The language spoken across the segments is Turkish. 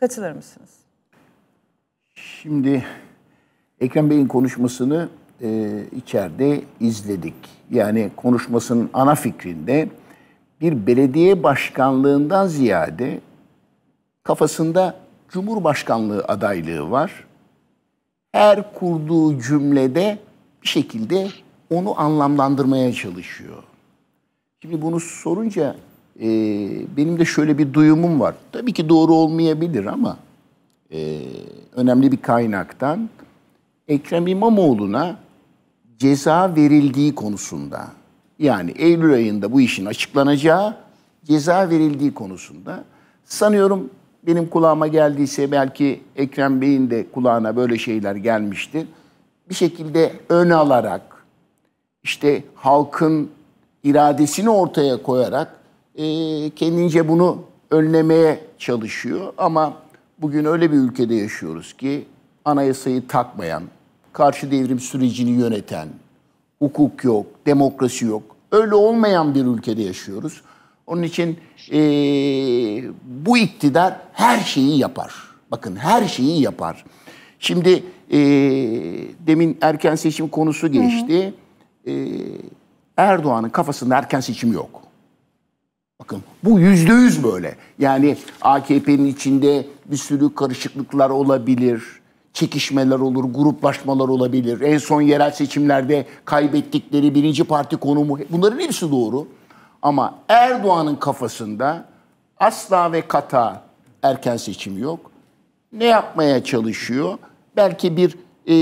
Katılır mısınız? Şimdi Ekrem Bey'in konuşmasını e, içeride izledik. Yani konuşmasının ana fikrinde bir belediye başkanlığından ziyade kafasında Cumhurbaşkanlığı adaylığı var. Her kurduğu cümlede bir şekilde onu anlamlandırmaya çalışıyor. Şimdi bunu sorunca e, benim de şöyle bir duyumum var. Tabii ki doğru olmayabilir ama e, önemli bir kaynaktan Ekrem İmamoğlu'na ceza verildiği konusunda yani Eylül ayında bu işin açıklanacağı ceza verildiği konusunda sanıyorum benim kulağıma geldiyse belki Ekrem Bey'in de kulağına böyle şeyler gelmiştir. Bir şekilde ön alarak işte halkın iradesini ortaya koyarak ee, kendince bunu önlemeye çalışıyor. Ama bugün öyle bir ülkede yaşıyoruz ki anayasayı takmayan, karşı devrim sürecini yöneten, hukuk yok, demokrasi yok. Öyle olmayan bir ülkede yaşıyoruz. Onun için e, bu iktidar her şeyi yapar. Bakın her şeyi yapar. Şimdi e, demin erken seçim konusu geçti. Hı hı. E, Erdoğan'ın kafasında erken seçim yok. Bakın bu yüzde yüz böyle. Yani AKP'nin içinde bir sürü karışıklıklar olabilir, çekişmeler olur, gruplaşmalar olabilir. En son yerel seçimlerde kaybettikleri birinci parti konumu bunların hepsi doğru. Ama Erdoğan'ın kafasında asla ve kata erken seçim yok. Ne yapmaya çalışıyor? Belki bir e,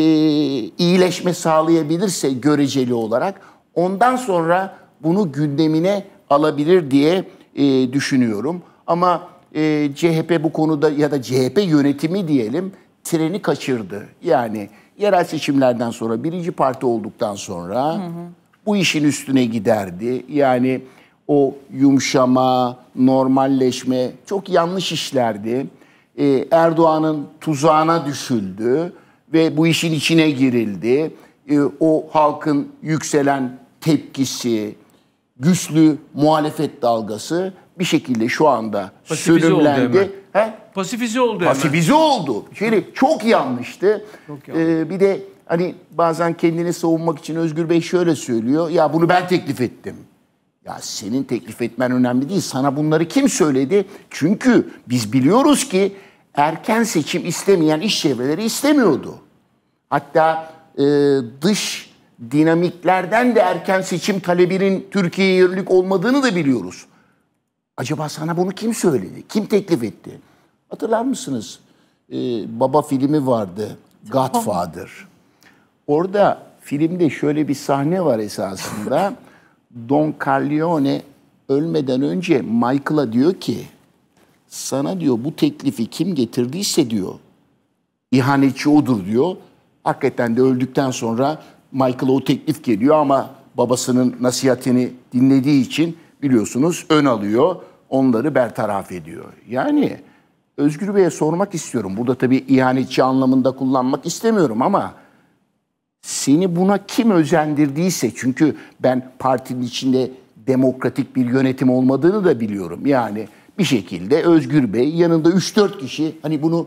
iyileşme sağlayabilirse göreceli olarak ondan sonra bunu gündemine alabilir diye e, düşünüyorum. Ama e, CHP bu konuda ya da CHP yönetimi diyelim treni kaçırdı. Yani yerel seçimlerden sonra birinci parti olduktan sonra hı hı. bu işin üstüne giderdi. Yani o yumuşama, normalleşme çok yanlış işlerdi. Ee, Erdoğan'ın tuzağına düşüldü ve bu işin içine girildi. Ee, o halkın yükselen tepkisi, güçlü muhalefet dalgası bir şekilde şu anda Pasifize sönümlendi. Oldu hemen. He? Pasifize oldu hemen. Pasifize oldu. Şimdi çok yanlıştı. Çok ee, yanlış. ee, bir de hani bazen kendini savunmak için Özgür Bey şöyle söylüyor. Ya bunu ben teklif ettim. Ya senin teklif etmen önemli değil. Sana bunları kim söyledi? Çünkü biz biliyoruz ki erken seçim istemeyen iş çevreleri istemiyordu. Hatta e, dış dinamiklerden de erken seçim talebinin Türkiye'ye yönelik olmadığını da biliyoruz. Acaba sana bunu kim söyledi? Kim teklif etti? Hatırlar mısınız? Ee, baba filmi vardı. Tamam. Godfather. Orada filmde şöyle bir sahne var esasında. Don Corleone ölmeden önce Michael'a diyor ki sana diyor bu teklifi kim getirdiyse diyor ihanetçi odur diyor. Hakikaten de öldükten sonra Michael'a o teklif geliyor ama babasının nasihatini dinlediği için biliyorsunuz ön alıyor. Onları bertaraf ediyor. Yani Özgür Bey'e sormak istiyorum. Burada tabii ihanetçi anlamında kullanmak istemiyorum ama seni buna kim özendirdiyse çünkü ben partinin içinde demokratik bir yönetim olmadığını da biliyorum. Yani bir şekilde Özgür Bey yanında 3-4 kişi hani bunu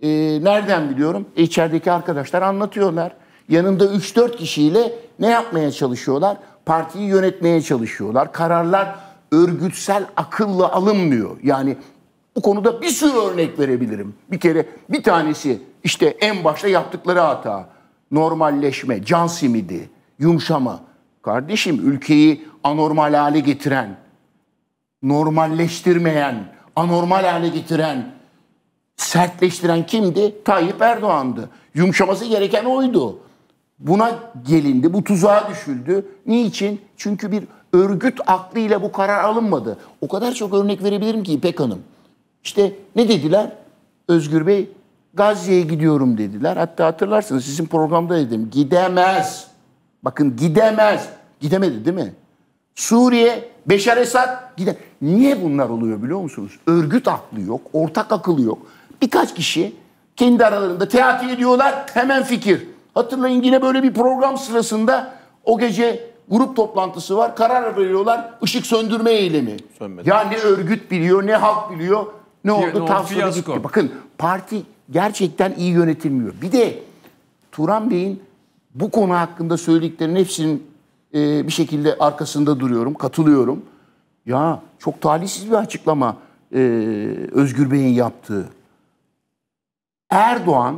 e, nereden biliyorum? E, içerideki arkadaşlar anlatıyorlar yanında 3-4 kişiyle ne yapmaya çalışıyorlar? Partiyi yönetmeye çalışıyorlar. Kararlar örgütsel akılla alınmıyor. Yani bu konuda bir sürü örnek verebilirim. Bir kere bir tanesi işte en başta yaptıkları hata. Normalleşme, can simidi, yumuşama. Kardeşim ülkeyi anormal hale getiren, normalleştirmeyen, anormal hale getiren, sertleştiren kimdi? Tayyip Erdoğan'dı. Yumuşaması gereken oydu. Buna gelindi, bu tuzağa düşüldü. Niçin? Çünkü bir örgüt aklıyla bu karar alınmadı. O kadar çok örnek verebilirim ki İpek Hanım. İşte ne dediler? Özgür Bey Gazze'ye gidiyorum dediler. Hatta hatırlarsınız sizin programda dedim gidemez. Bakın gidemez. Gidemedi değil mi? Suriye, Beşar Esad gide. Niye bunlar oluyor biliyor musunuz? Örgüt aklı yok, ortak akıl yok. Birkaç kişi kendi aralarında teati ediyorlar, hemen fikir. Hatırlayın yine böyle bir program sırasında o gece grup toplantısı var. Karar veriyorlar ışık söndürme eylemi. Sönmedi. Ya ne örgüt biliyor ne halk biliyor. Ne oldu? Ne Tavsiye gitti. Bakın parti gerçekten iyi yönetilmiyor. Bir de Turan Bey'in bu konu hakkında söylediklerinin hepsinin e, bir şekilde arkasında duruyorum, katılıyorum. Ya çok talihsiz bir açıklama e, Özgür Bey'in yaptığı. Erdoğan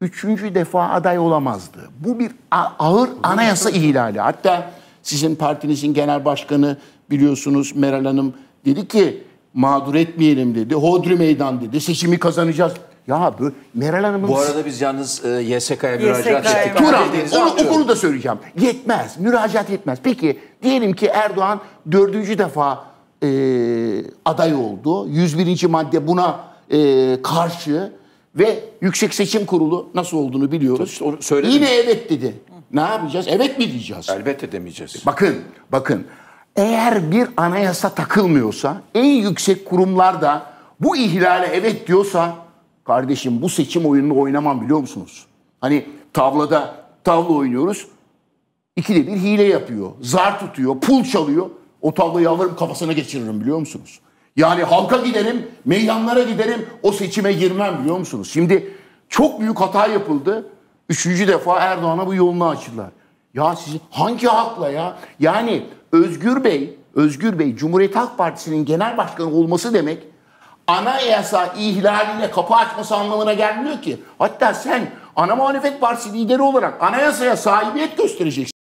üçüncü defa aday olamazdı. Bu bir ağır anayasa ihlali. Hatta sizin partinizin genel başkanı biliyorsunuz Meral Hanım dedi ki mağdur etmeyelim dedi. Hodri meydan dedi. Seçimi kazanacağız. Ya bu Meral Hanım'ın... Bu arada biz yalnız e, YSK'ya müracaat YSK ettik. Dur abi onu, da söyleyeceğim. Yetmez. Müracaat yetmez. Peki diyelim ki Erdoğan dördüncü defa e, aday oldu. 101. madde buna e, karşı ve Yüksek Seçim Kurulu nasıl olduğunu biliyoruz. söyledim. Yine evet dedi. Ne yapacağız? Evet mi diyeceğiz? Elbette demeyeceğiz. Bakın, bakın. Eğer bir anayasa takılmıyorsa, en yüksek kurumlar da bu ihlale evet diyorsa, kardeşim bu seçim oyununu oynamam biliyor musunuz? Hani tavlada tavla oynuyoruz. İkide bir hile yapıyor, zar tutuyor, pul çalıyor. O tavlayı alırım kafasına geçiririm biliyor musunuz? Yani halka giderim, meydanlara giderim, o seçime girmem biliyor musunuz? Şimdi çok büyük hata yapıldı. Üçüncü defa Erdoğan'a bu yolunu açtılar. Ya siz hangi hakla ya? Yani Özgür Bey, Özgür Bey Cumhuriyet Halk Partisi'nin genel başkanı olması demek anayasa ihlaline kapı açması anlamına gelmiyor ki. Hatta sen ana muhalefet partisi lideri olarak anayasaya sahibiyet göstereceksin.